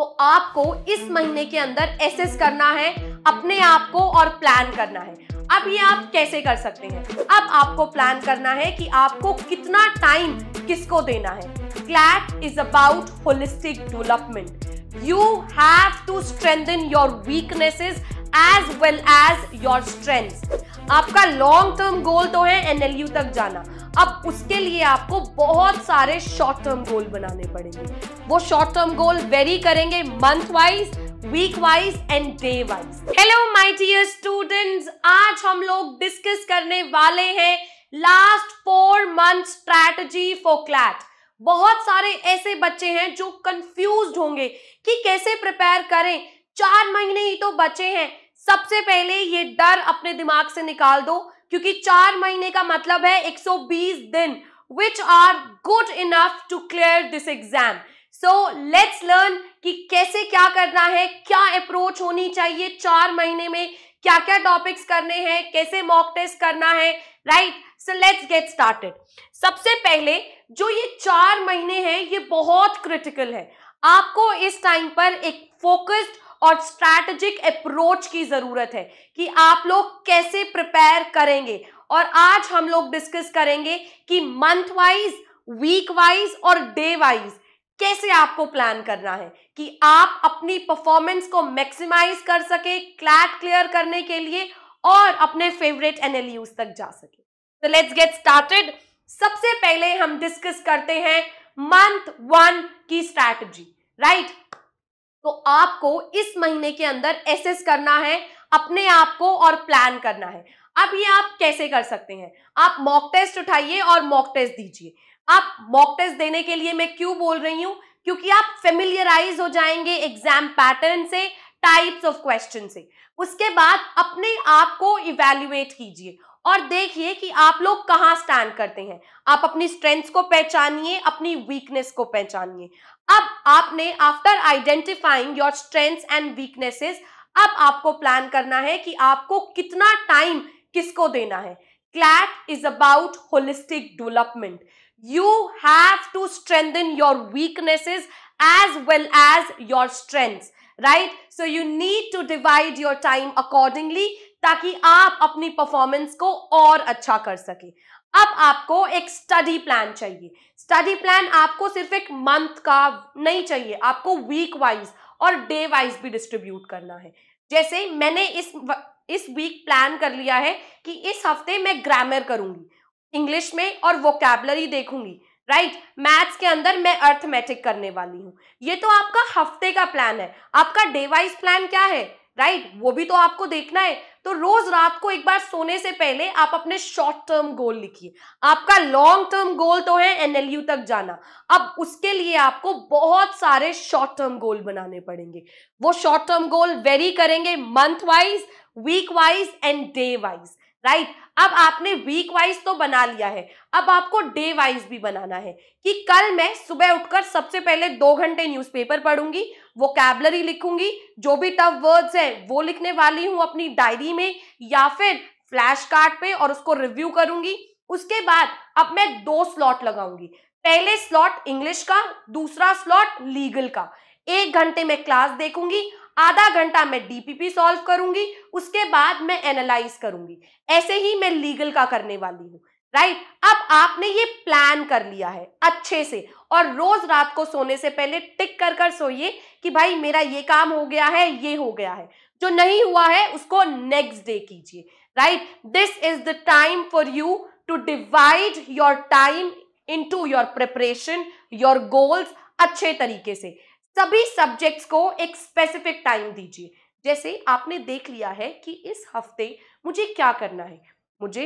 तो आपको इस महीने के अंदर एसेस करना है अपने आप को और प्लान करना है अब ये आप कैसे कर सकते हैं अब आपको प्लान करना है कि आपको कितना टाइम किसको देना है CLAT is about holistic development you have to strengthen your weaknesses as well as your strength आपका लॉन्ग टर्म गोल तो है एनएलयू तक जाना अब उसके लिए आपको बहुत सारे शॉर्ट टर्म गोल बनाने पड़ेंगे वो शॉर्ट टर्म गोल वेरी करेंगे month wise week wise and day wise hello my dear students आज हम लोग डिस्कस करने वाले हैं last four month strategy for CLAT बहुत सारे ऐसे बच्चे हैं जो कंफ्यूज होंगे कि कैसे प्रिपेयर करें चार महीने ही तो बचे हैं सबसे पहले ये डर अपने दिमाग से निकाल दो क्योंकि चार महीने का मतलब है 120 दिन which are good enough to clear this exam so let's learn कि कैसे क्या करना है क्या अप्रोच होनी चाहिए चार महीने में क्या क्या टॉपिक्स करने हैं कैसे मॉक टेस्ट करना है right so let's get started सबसे पहले जो ये चार महीने हैं ये बहुत क्रिटिकल है आपको इस टाइम पर एक फोकस्ड और स्ट्रैटेजिक अप्रोच की जरूरत है कि आप लोग कैसे प्रिपेयर करेंगे और आज हम लोग डिस्कस करेंगे कि मंथ वाइज वीक वाइज और डे वाइज कैसे आपको प्लान करना है कि आप अपनी परफॉर्मेंस को मैक्सिमाइज कर सके क्लैट क्लियर करने के लिए और अपने फेवरेट एनएलयूज तक जा सके तो लेट्स गेट स्टार्टेड सबसे पहले हम डिस्कस करते हैं मंथ वन की स्ट्रैटेजी राइट तो आपको इस महीने के अंदर एसेस करना है अपने आप को और प्लान करना है अब ये आप कैसे कर सकते हैं आप मॉक टेस्ट उठाइए और मॉक टेस्ट दीजिए आप मॉक टेस्ट देने के लिए मैं क्यों बोल रही हूँ क्योंकि आप फेमिलियराइज हो जाएंगे एग्जाम पैटर्न से टाइप्स ऑफ क्वेश्चन से उसके बाद अपने आप को इवेल्युएट कीजिए और देखिए कि आप लोग कहाँ स्टैंड करते हैं आप अपनी स्ट्रेंथ्स को पहचानिए अपनी वीकनेस को पहचानिए अब आपने after identifying your strengths and weaknesses अब आपको प्लान करना है कि आपको कितना टाइम किसको देना है CLAT is about holistic development you have to strengthen your weaknesses as well as your strength right so you need to divide your time accordingly ताकि आप अपनी परफॉर्मेंस को और अच्छा कर सके अब आपको एक स्टडी प्लान चाहिए स्टडी प्लान आपको सिर्फ एक मंथ का नहीं चाहिए आपको वीक वाइज और डे वाइज भी डिस्ट्रीब्यूट करना है जैसे मैंने इस इस वीक प्लान कर लिया है कि इस हफ्ते मैं ग्रामर करूंगी इंग्लिश में और वोकेबलरी देखूंगी राइट right? मैथ्स के अंदर मैं अर्थमेटिक करने वाली हूँ ये तो आपका हफ्ते का प्लान है आपका डे वाइज प्लान क्या है राइट वो भी तो आपको देखना है तो रोज रात को एक बार सोने से पहले आप अपने शॉर्ट टर्म गोल लिखिए आपका लॉन्ग टर्म गोल तो है एनएलयू तक जाना अब उसके लिए आपको बहुत सारे शॉर्ट टर्म गोल बनाने पड़ेंगे वो शॉर्ट टर्म गोल वेरी करेंगे month wise week wise and day wise right right? अब आपने वीक वाइज तो बना लिया है अब आपको डे वाइज भी बनाना है कि कल मैं सुबह उठकर सबसे पहले दो घंटे न्यूज़पेपर पढ़ूंगी वो कैबलरी लिखूंगी जो भी टफ वर्ड्स हैं वो लिखने वाली हूँ अपनी डायरी में या फिर फ्लैश कार्ड पे और उसको रिव्यू करूंगी उसके बाद अब मैं दो स्लॉट लगाऊंगी पहले स्लॉट इंग्लिश का दूसरा स्लॉट लीगल का एक घंटे में क्लास देखूंगी आधा घंटा मैं डीपीपी सॉल्व करूंगी उसके बाद मैं एनालाइज करूंगी ऐसे ही मैं लीगल का करने वाली हूँ राइट right? अब आपने ये प्लान कर लिया है अच्छे से और रोज रात को सोने से पहले टिक कर कर सोइए कि भाई मेरा ये काम हो गया है ये हो गया है जो नहीं हुआ है उसको नेक्स्ट डे कीजिए right this is the time for you to divide your time into your preparation your goals अच्छे तरीके से सभी सब्जेक्ट्स को एक स्पेसिफिक टाइम दीजिए जैसे आपने देख लिया है कि इस हफ्ते मुझे क्या करना है मुझे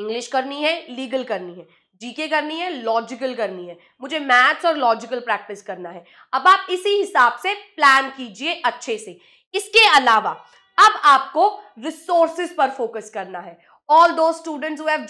इंग्लिश करनी है लीगल करनी है जीके करनी है लॉजिकल करनी है मुझे मैथ्स और लॉजिकल प्रैक्टिस करना है अब आप इसी हिसाब से प्लान कीजिए अच्छे से इसके अलावा अब आपको रिसोर्सेज पर फोकस करना है all those students who have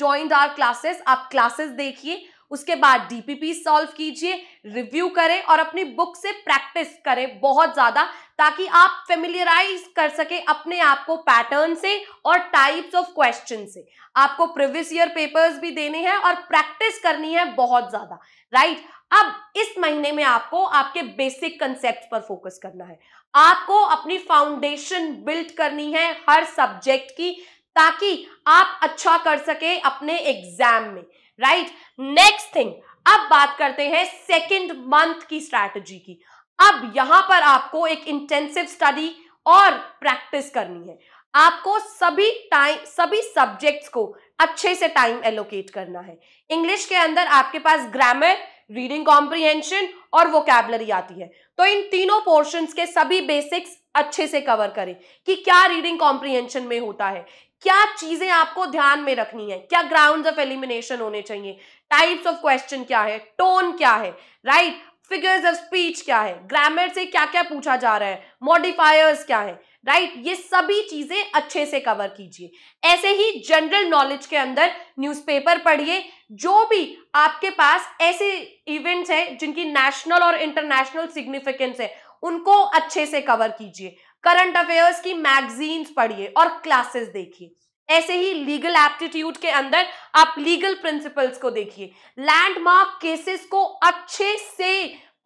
classes आप क्लासेस देखिए उसके बाद डीपीपी सॉल्व कीजिए रिव्यू करें और अपनी बुक से प्रैक्टिस करें बहुत ज़्यादा ताकि आप फेमिलियराइज कर सके अपने आप को पैटर्न से और टाइप्स ऑफ क्वेश्चन से आपको प्रीवियस ईयर पेपर्स भी देने हैं और प्रैक्टिस करनी है बहुत ज़्यादा राइट अब इस महीने में आपको आपके बेसिक कंसेप्ट पर फोकस करना है आपको अपनी फाउंडेशन बिल्ड करनी है हर सब्जेक्ट की ताकि आप अच्छा कर सके अपने एग्जाम में राइट नेक्स्ट थिंग अब बात करते हैं सेकेंड मंथ की स्ट्रैटेजी की अब यहां पर आपको एक इंटेंसिव स्टडी और प्रैक्टिस करनी है आपको सभी टाइम सभी सब्जेक्ट्स को अच्छे से टाइम एलोकेट करना है इंग्लिश के अंदर आपके पास ग्रामर रीडिंग कॉम्प्रीहेंशन और वोकेबलरी आती है तो इन तीनों पोर्शंस के सभी बेसिक्स अच्छे से कवर करें कि क्या रीडिंग कॉम्प्रीहेंशन में होता है क्या चीजें आपको ध्यान में रखनी है क्या ग्राउंड ऑफ एलिमिनेशन होने चाहिए टाइप्स ऑफ क्वेश्चन क्या है टोन क्या है राइट फिगर्स ऑफ स्पीच क्या है ग्रामर से क्या क्या पूछा जा रहा है मॉडिफायर्स क्या है राइट right? ये सभी चीजें अच्छे से कवर कीजिए ऐसे ही जनरल नॉलेज के अंदर न्यूज़पेपर पढ़िए जो भी आपके पास ऐसे इवेंट्स हैं जिनकी नेशनल और इंटरनेशनल सिग्निफिकेंस है उनको अच्छे से कवर कीजिए करंट अफेयर्स की मैगजीन्स पढ़िए और क्लासेस देखिए ऐसे ही लीगल एप्टीट्यूड के अंदर आप लीगल प्रिंसिपल्स को देखिए लैंडमार्क केसेस को अच्छे से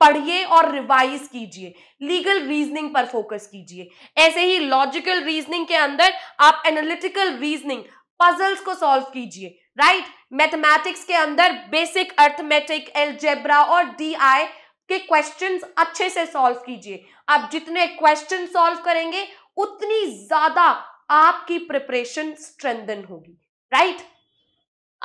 पढ़िए और रिवाइज कीजिए लीगल रीजनिंग पर फोकस कीजिए ऐसे ही लॉजिकल रीजनिंग के अंदर आप एनालिटिकल रीजनिंग पजल्स को सॉल्व कीजिए राइट मैथमेटिक्स के अंदर बेसिक अर्थमेटिक एल्जेब्रा और डी आई के क्वेश्चंस अच्छे से सॉल्व कीजिए आप जितने क्वेश्चन सॉल्व करेंगे उतनी ज्यादा आपकी प्रिपरेशन स्ट्रेंदन होगी राइट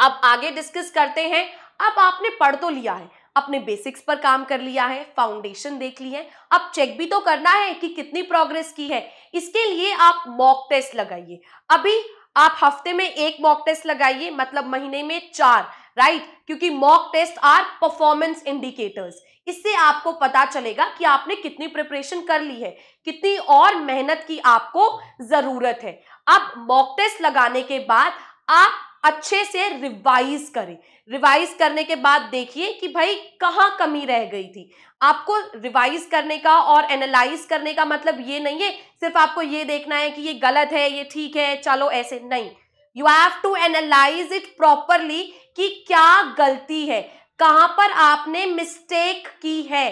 अब आगे डिस्कस करते हैं अब आपने पढ़ तो लिया है अपने बेसिक्स पर काम कर लिया है फाउंडेशन देख ली है अब चेक भी तो करना है कि कितनी प्रोग्रेस की है इसके लिए आप मॉक टेस्ट लगाइए अभी आप हफ्ते में एक मॉक टेस्ट लगाइए मतलब महीने में चार राइट right? क्योंकि mock test are performance indicators इससे आपको पता चलेगा कि आपने कितनी प्रिपरेशन कर ली है कितनी और मेहनत की आपको जरूरत है अब मॉक टेस्ट लगाने के बाद आप अच्छे से रिवाइज करें रिवाइज करने के बाद देखिए कि भाई कहाँ कमी रह गई थी आपको रिवाइज करने का और एनालाइज करने का मतलब ये नहीं है सिर्फ आपको ये देखना है कि ये गलत है ये ठीक है चलो ऐसे नहीं you have to analyse it properly कि क्या गलती है कहां पर आपने मिस्टेक की है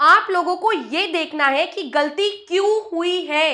आप लोगों को ये देखना है कि गलती क्यों हुई है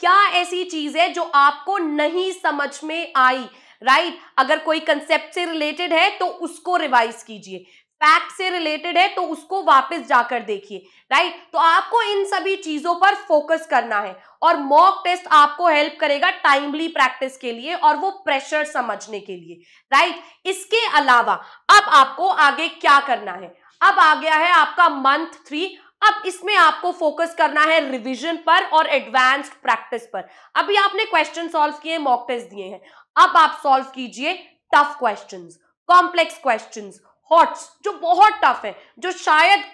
क्या ऐसी चीज है जो आपको नहीं समझ में आई राइट right? अगर कोई कंसेप्ट से रिलेटेड है तो उसको रिवाइज कीजिए फैक्ट से रिलेटेड है तो उसको वापस जाकर देखिए राइट तो आपको इन सभी चीजों पर फोकस करना है और मॉक टेस्ट आपको हेल्प करेगा टाइमली प्रैक्टिस के लिए और वो प्रेशर समझने के लिए राइट इसके अलावा अब आपको आगे क्या करना है अब आ गया है आपका मंथ थ्री अब इसमें आपको फोकस करना है रिवीजन पर और एडवांस्ड प्रैक्टिस पर अभी आपने क्वेश्चन सॉल्व किए मॉक टेस्ट दिए हैं अब आप सॉल्व कीजिए tough questions complex questions HOTS जो बहुत टफ है जो शायद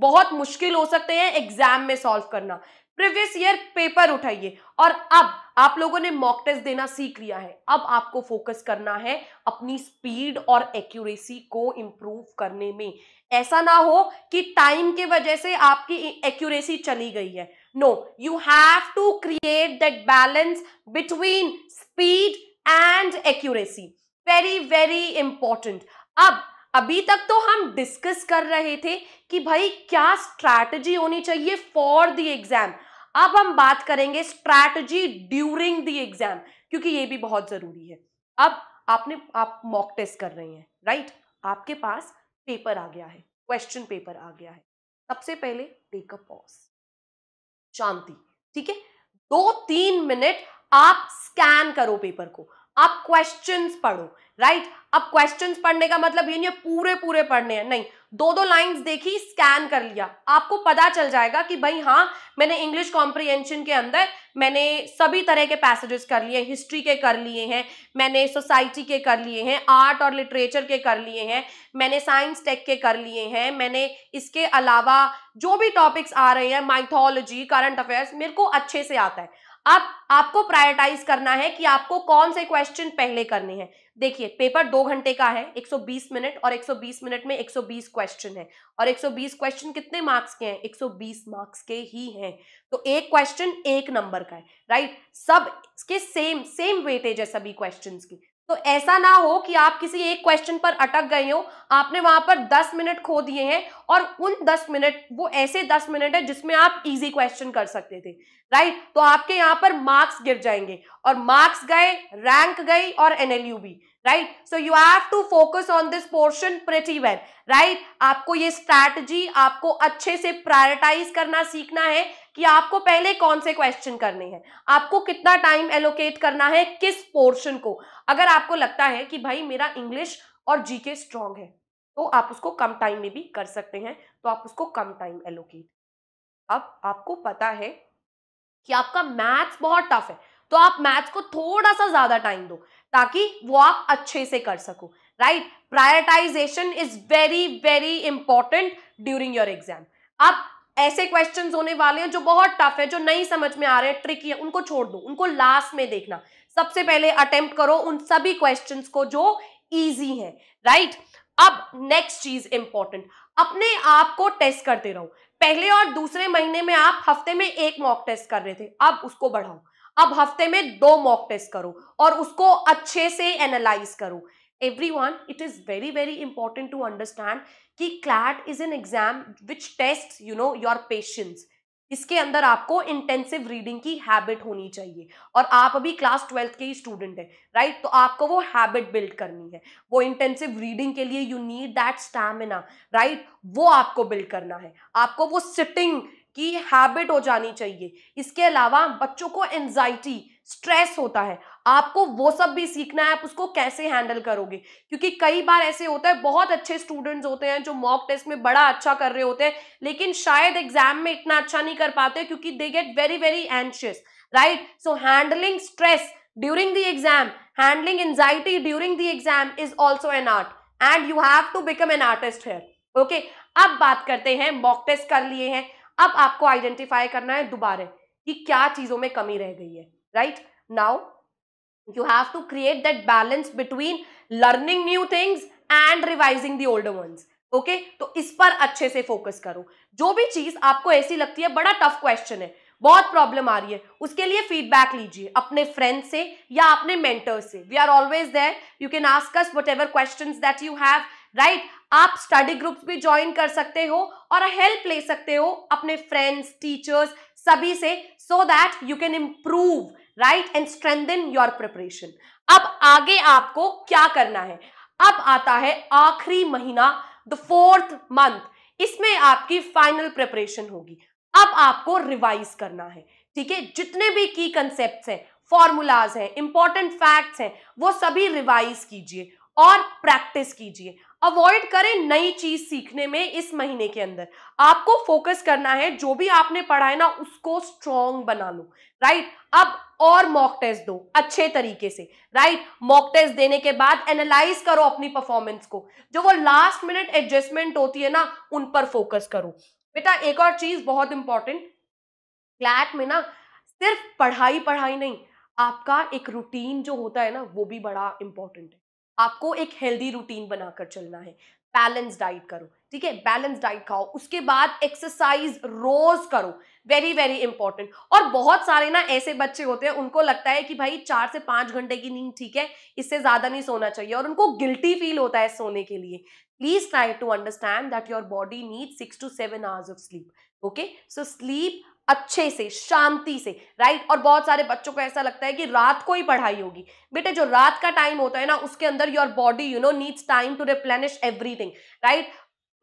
बहुत मुश्किल हो सकते हैं एग्जाम में सॉल्व करना प्रीवियस ईयर पेपर उठाइए और अब आप लोगों ने मॉक टेस्ट देना सीख लिया है अब आपको फोकस करना है अपनी स्पीड और एक्यूरेसी को इम्प्रूव करने में ऐसा ना हो कि टाइम के वजह से आपकी एक्यूरेसी चली गई है no you have to create that balance between speed and accuracy very very important अब अभी तक तो हम डिस्कस कर रहे थे कि भाई क्या स्ट्रैटेजी होनी चाहिए फॉर द एग्जाम अब हम बात करेंगे स्ट्रैटेजी ड्यूरिंग दी एग्जाम क्योंकि ये भी बहुत जरूरी है अब आपने आप मॉक टेस्ट कर रहे हैं राइट आपके पास पेपर आ गया है क्वेश्चन पेपर आ गया है सबसे पहले टेक अ पॉज शांति ठीक है दो तीन मिनट आप स्कैन करो पेपर को आप क्वेश्चंस पढ़ो राइट अब क्वेश्चंस पढ़ने का मतलब ये नहीं है पूरे पूरे पढ़ने हैं नहीं दो दो लाइंस देखी स्कैन कर लिया आपको पता चल जाएगा कि भाई हाँ मैंने इंग्लिश कॉम्प्रिहेंशन के अंदर मैंने सभी तरह के पैसेजेस कर लिए हिस्ट्री के कर लिए हैं मैंने सोसाइटी के कर लिए हैं आर्ट और लिटरेचर के कर लिए हैं मैंने साइंस टेक के कर लिए हैं मैंने इसके अलावा जो भी टॉपिक्स आ रहे हैं माइथोलॉजी करंट अफेयर्स मेरे को अच्छे से आता है अब आपको प्रायोरिटाइज करना है कि आपको कौन से क्वेश्चन पहले करने हैं देखिए पेपर दो घंटे का है 120 मिनट और 120 मिनट में 120 क्वेश्चन है और 120 क्वेश्चन कितने मार्क्स के हैं 120 मार्क्स के ही हैं तो एक क्वेश्चन एक नंबर का है राइट सब के सेम सेम वेटेज है सभी क्वेश्चंस की तो ऐसा ना हो कि आप किसी एक क्वेश्चन पर अटक गए हो आपने वहां पर दस मिनट खो दिए हैं और उन दस मिनट वो ऐसे दस मिनट है जिसमें आप इजी क्वेश्चन कर सकते थे राइट तो आपके यहाँ पर मार्क्स गिर जाएंगे और मार्क्स गए रैंक गई और एनएलयू भी right so you have to focus on this portion pretty well right आपको ये स्ट्रैटेजी आपको अच्छे से प्रायोरिटाइज करना सीखना है कि आपको पहले कौन से क्वेश्चन करने हैं आपको कितना टाइम एलोकेट करना है किस पोर्शन को अगर आपको लगता है कि भाई मेरा इंग्लिश और जीके स्ट्रांग है तो आप उसको कम टाइम में भी कर सकते हैं तो आप उसको कम टाइम एलोकेट अब आपको पता है कि आपका मैथ्स बहुत टफ है तो आप मैथ्स को थोड़ा सा ज्यादा टाइम दो ताकि वो आप अच्छे से कर सको right prioritisation is very very important during your exam आप ऐसे क्वेश्चन होने वाले हैं जो बहुत टफ है जो नहीं समझ में आ रहे हैं ट्रिकी है उनको छोड़ दो उनको लास्ट में देखना सबसे पहले अटेम्प्ट करो उन सभी क्वेश्चन को जो ईजी है राइट अब नेक्स्ट चीज इंपॉर्टेंट अपने आप को टेस्ट करते रहो पहले और दूसरे महीने में आप हफ्ते में एक मॉक टेस्ट कर रहे थे अब उसको बढ़ाओ अब हफ्ते में दो मॉक टेस्ट करो और उसको अच्छे से एनालाइज करो every one it is very very important to understand कि CLAT is an exam which test you know your patience इसके अंदर आपको इंटेंसिव रीडिंग की हैबिट होनी चाहिए और आप अभी क्लास ट्वेल्थ के ही स्टूडेंट हैं राइट तो आपको वो हैबिट बिल्ड करनी है वो इंटेंसिव रीडिंग के लिए you need that stamina right वो आपको बिल्ड करना है आपको वो सिटिंग की हैबिट हो जानी चाहिए इसके अलावा बच्चों को एनजाइटी स्ट्रेस होता है आपको वो सब भी सीखना है आप उसको कैसे हैंडल करोगे क्योंकि कई बार ऐसे होता है बहुत अच्छे स्टूडेंट्स होते हैं जो मॉक टेस्ट में बड़ा अच्छा कर रहे होते हैं लेकिन शायद एग्जाम में इतना अच्छा नहीं कर पाते क्योंकि they get very very anxious right so handling stress during the exam handling anxiety during the exam is also an art and you have to become an artist here okay अब बात करते हैं मॉक टेस्ट कर लिए हैं अब आपको identify करना है दोबारा कि क्या चीज़ों में कमी रह गई है right now you have to create that balance between learning new things and revising the old ones okay तो इस पर अच्छे से फोकस करो जो भी चीज आपको ऐसी लगती है बड़ा टफ क्वेश्चन है बहुत प्रॉब्लम आ रही है उसके लिए फीडबैक लीजिए अपने फ्रेंड से या अपने मेंटर से we are always there you can ask us whatever questions question that you have right right? आप स्टडी ग्रुप्स भी ज्वाइन कर सकते हो और हेल्प ले सकते हो अपने फ्रेंड्स टीचर्स सभी से so that you can improve right and strengthen your preparation अब आगे आपको क्या करना है अब आता है आखिरी महीना द फोर्थ मंथ इसमें आपकी फाइनल प्रिपरेशन होगी अब आपको रिवाइज करना है ठीक है जितने भी की कंसेप्ट हैं फॉर्मूलाज हैं इंपॉर्टेंट फैक्ट्स हैं वो सभी रिवाइज कीजिए और प्रैक्टिस कीजिए अवॉइड करें नई चीज सीखने में इस महीने के अंदर आपको फोकस करना है जो भी आपने पढ़ा है ना उसको स्ट्रॉन्ग बना लो राइट अब और मॉक टेस्ट दो अच्छे तरीके से राइट मॉक टेस्ट देने के बाद एनालाइज करो अपनी परफॉर्मेंस को जो वो लास्ट मिनट एडजस्टमेंट होती है ना उन पर फोकस करो बेटा एक और चीज बहुत इंपॉर्टेंट क्लैट में ना सिर्फ पढ़ाई पढ़ाई नहीं आपका एक रूटीन जो होता है ना वो भी बड़ा इंपॉर्टेंट है आपको एक हेल्दी रूटीन बनाकर चलना है बैलेंस डाइट करो ठीक है बैलेंस डाइट खाओ उसके बाद एक्सरसाइज रोज करो वेरी वेरी इंपॉर्टेंट और बहुत सारे ना ऐसे बच्चे होते हैं उनको लगता है कि भाई चार से पांच घंटे की नींद ठीक है इससे ज़्यादा नहीं सोना चाहिए और उनको गिल्टी फील होता है सोने के लिए please try to understand that your body need six to seven hours of sleep okay so sleep अच्छे से शांति से राइट और बहुत सारे बच्चों को ऐसा लगता है कि रात को ही पढ़ाई होगी बेटे जो रात का टाइम होता है ना उसके अंदर your body you know needs time to replenish everything right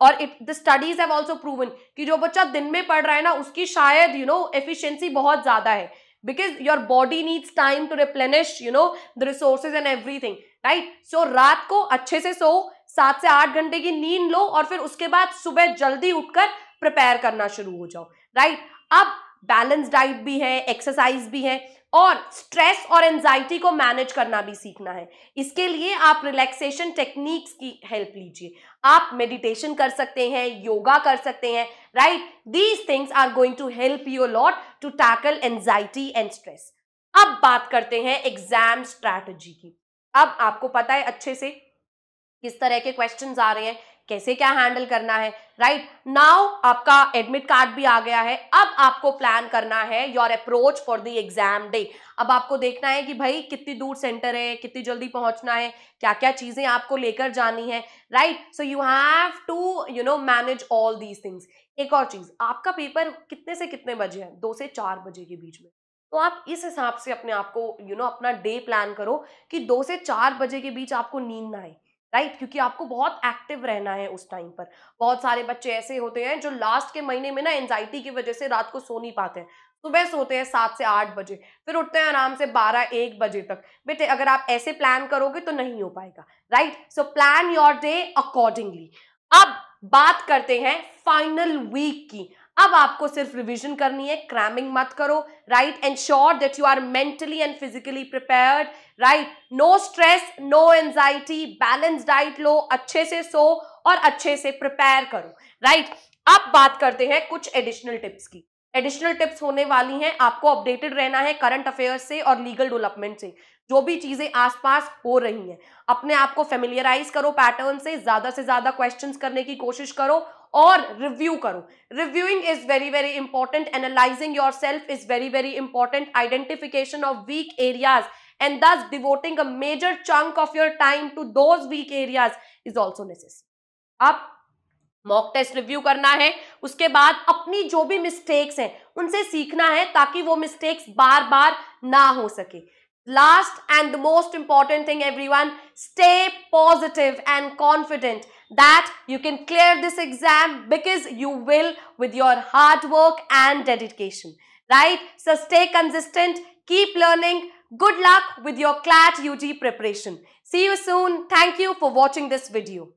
और it the studies have also proven कि जो बच्चा दिन में पढ़ रहा है ना उसकी शायद यू नो एफिशिएंसी बहुत ज्यादा है because your body needs time to replenish you know the resources and everything right so रात को अच्छे से सो सात से आठ घंटे की नींद लो और फिर उसके बाद सुबह जल्दी उठकर प्रिपेयर करना शुरू हो जाओ राइट right? अब बैलेंस डाइट भी है एक्सरसाइज भी है और स्ट्रेस और एंजाइटी को मैनेज करना भी सीखना है इसके लिए आप रिलैक्सेशन टेक्निक्स की हेल्प लीजिए आप मेडिटेशन कर सकते हैं योगा कर सकते हैं right these things are going to help you lot to tackle anxiety and stress अब बात करते हैं एग्जाम स्ट्रैटेजी की अब आपको पता है अच्छे से किस तरह के क्वेश्चंस आ रहे हैं कैसे क्या हैंडल करना है राइट right? नाउ आपका एडमिट कार्ड भी आ गया है अब आपको प्लान करना है your approach for the exam day अब आपको देखना है कि भाई कितनी दूर सेंटर है कितनी जल्दी पहुंचना है क्या क्या चीजें आपको लेकर जानी है right so you have to you know manage all these things एक और चीज आपका पेपर कितने से कितने बजे है दो से चार बजे के बीच में तो आप इस हिसाब से अपने आप को यू you नो know, अपना डे प्लान करो कि दो से चार बजे के बीच आपको नींद ना आए राइट क्योंकि आपको बहुत एक्टिव रहना है उस टाइम पर बहुत सारे बच्चे ऐसे होते हैं जो लास्ट के महीने में ना एनजाइटी की वजह से रात को सो नहीं पाते हैं सुबह सोते हैं सात से आठ बजे फिर उठते हैं आराम से बारह एक बजे तक बेटे अगर आप ऐसे प्लान करोगे तो नहीं हो पाएगा right so plan your day accordingly अब बात करते हैं फाइनल वीक की अब आपको सिर्फ रिवीजन करनी है क्रैमिंग मत करो right sure that you are mentally and physically prepared right no stress no anxiety balance diet लो अच्छे से सो और अच्छे से प्रिपेयर करो राइट right? अब बात करते हैं कुछ एडिशनल टिप्स की एडिशनल टिप्स होने वाली हैं आपको अपडेटेड रहना है करंट अफेयर्स से और लीगल डेवलपमेंट से जो भी चीज़ें आसपास हो रही हैं अपने आप को फेमिलियराइज करो पैटर्न से ज़्यादा से ज़्यादा क्वेश्चंस करने की कोशिश करो और रिव्यू करो reviewing is very very important analysing yourself is very very important identification of weak areas and thus devoting a major chunk of your time to those weak areas is also necessary. आप mock test review करना है उसके बाद अपनी जो भी mistakes हैं उनसे सीखना है ताकि वो मिस्टेक्स बार बार ना हो सके last and the most important thing everyone stay positive and confident that you can clear this exam because you will with your hard work and dedication. Right? So stay consistent, keep learning. Good luck with your CLAT UG preparation. See you soon. Thank you for watching this video.